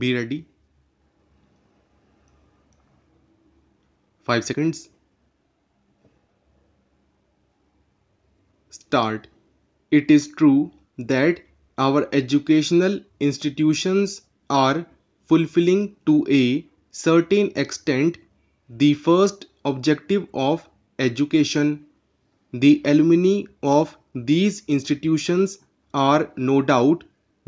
be ready 5 seconds start it is true that our educational institutions are fulfilling to a certain extent the first objective of education. The alumni of these institutions are no doubt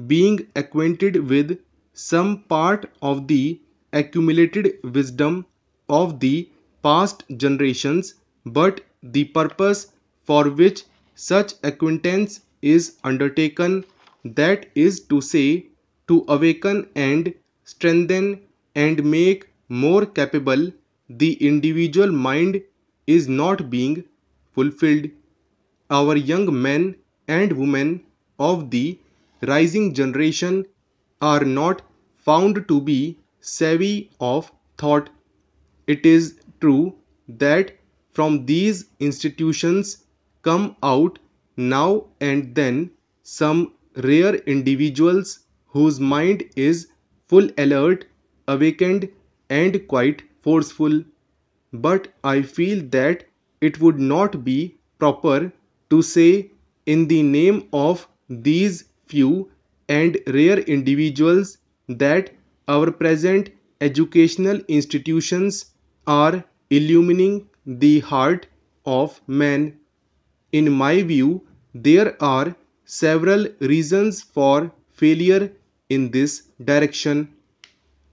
being acquainted with some part of the accumulated wisdom of the past generations, but the purpose for which such acquaintance is undertaken, that is to say, to awaken and strengthen and make more capable the individual mind is not being fulfilled. Our young men and women of the rising generation are not found to be savvy of thought. It is true that from these institutions come out now and then some rare individuals whose mind is full alert, awakened, and quite forceful. But I feel that it would not be proper to say, in the name of these few and rare individuals, that our present educational institutions are illumining the heart of man. In my view, there are several reasons for failure in this direction.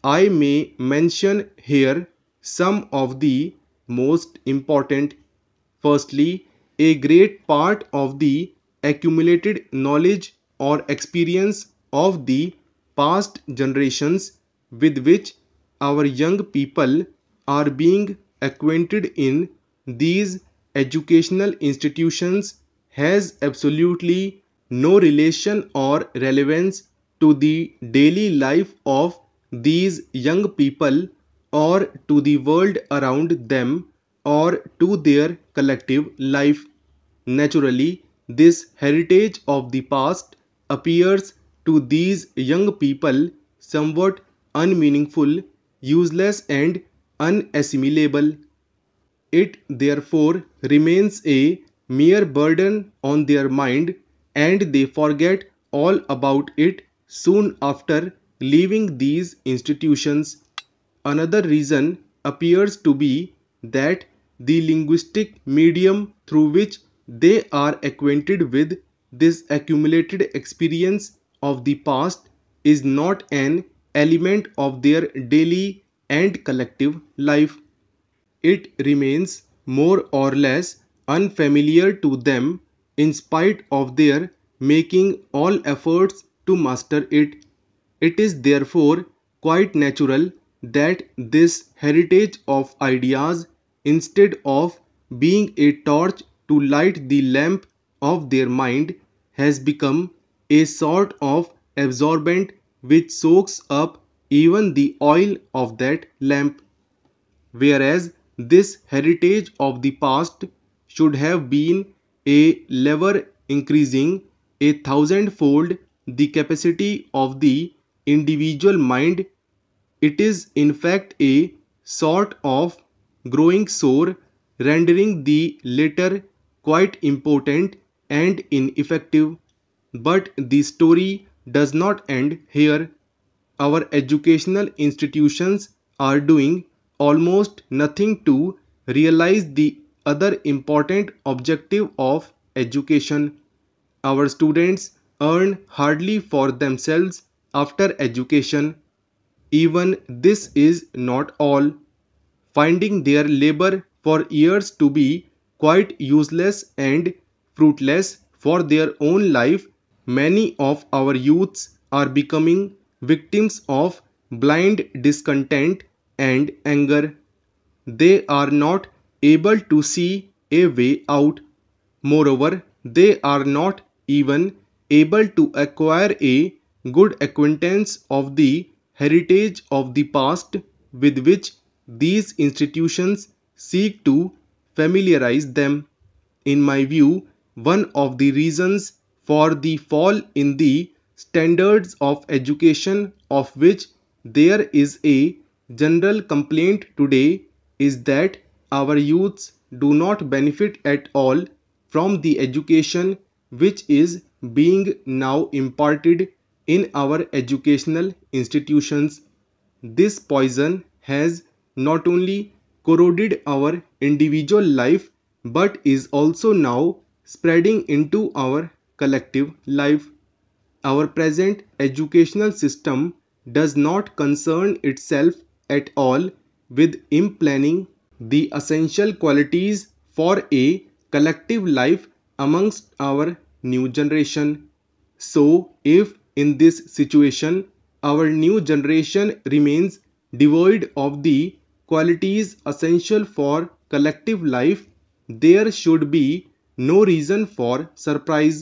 I may mention here some of the most important. Firstly, a great part of the accumulated knowledge or experience of the past generations with which our young people are being acquainted in these educational institutions has absolutely no relation or relevance to the daily life of these young people or to the world around them or to their collective life. Naturally, this heritage of the past appears to these young people somewhat unmeaningful, useless, and unassimilable. It therefore remains a mere burden on their mind and they forget all about it soon after leaving these institutions. Another reason appears to be that the linguistic medium through which they are acquainted with this accumulated experience of the past is not an element of their daily and collective life. It remains more or less unfamiliar to them in spite of their making all efforts to master it. It is therefore quite natural that this heritage of ideas, instead of being a torch to light the lamp of their mind, has become a sort of absorbent which soaks up even the oil of that lamp. Whereas this heritage of the past should have been a lever increasing a thousandfold the capacity of the individual mind. It is in fact a sort of growing sore, rendering the latter quite important and ineffective. But the story does not end here. Our educational institutions are doing almost nothing to realize the other important objective of education. Our students earn hardly for themselves after education. Even this is not all. Finding their labor for years to be quite useless and fruitless for their own life many of our youths are becoming victims of blind discontent and anger. They are not able to see a way out. Moreover, they are not even able to acquire a good acquaintance of the heritage of the past with which these institutions seek to familiarize them. In my view, one of the reasons for the fall in the standards of education of which there is a general complaint today is that our youths do not benefit at all from the education which is being now imparted in our educational institutions. This poison has not only corroded our individual life but is also now spreading into our collective life. Our present educational system does not concern itself at all with implanting the essential qualities for a collective life amongst our new generation. So, if in this situation our new generation remains devoid of the qualities essential for collective life, there should be no reason for surprise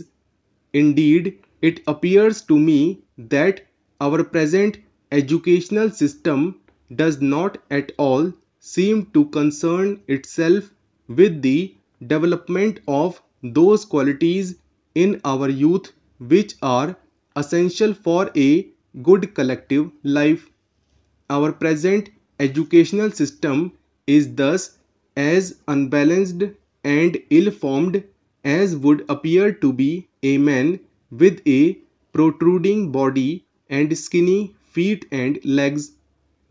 Indeed, it appears to me that our present educational system does not at all seem to concern itself with the development of those qualities in our youth which are essential for a good collective life. Our present educational system is thus as unbalanced and ill formed as would appear to be a man with a protruding body and skinny feet and legs.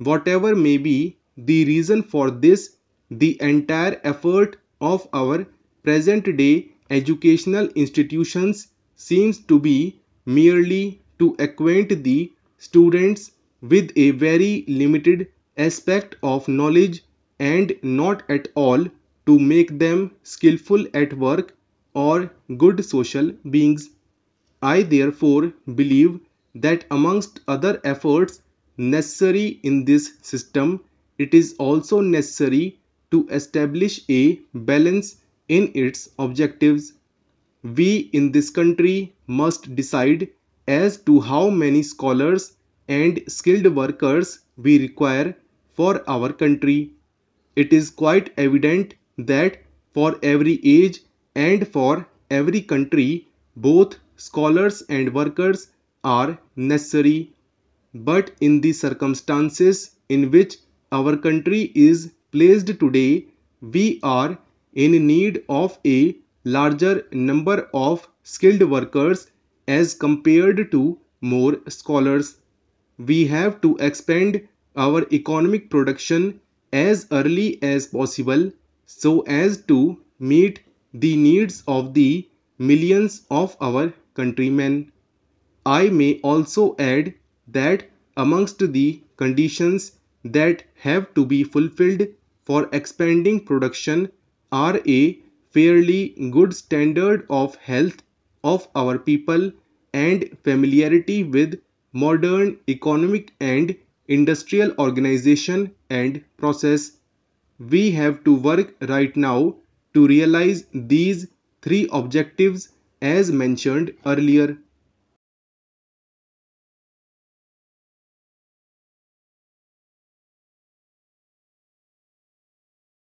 Whatever may be the reason for this, the entire effort of our present day educational institutions seems to be merely to acquaint the students with a very limited aspect of knowledge and not at all to make them skillful at work or good social beings. I therefore believe that amongst other efforts necessary in this system, it is also necessary to establish a balance in its objectives. We in this country must decide as to how many scholars and skilled workers we require for our country. It is quite evident that for every age and for every country both scholars and workers are necessary but in the circumstances in which our country is placed today we are in need of a larger number of skilled workers as compared to more scholars. We have to expand our economic production as early as possible so as to meet the needs of the millions of our countrymen. I may also add that amongst the conditions that have to be fulfilled for expanding production are a fairly good standard of health of our people and familiarity with modern economic and industrial organization and process. We have to work right now to realize these three objectives as mentioned earlier.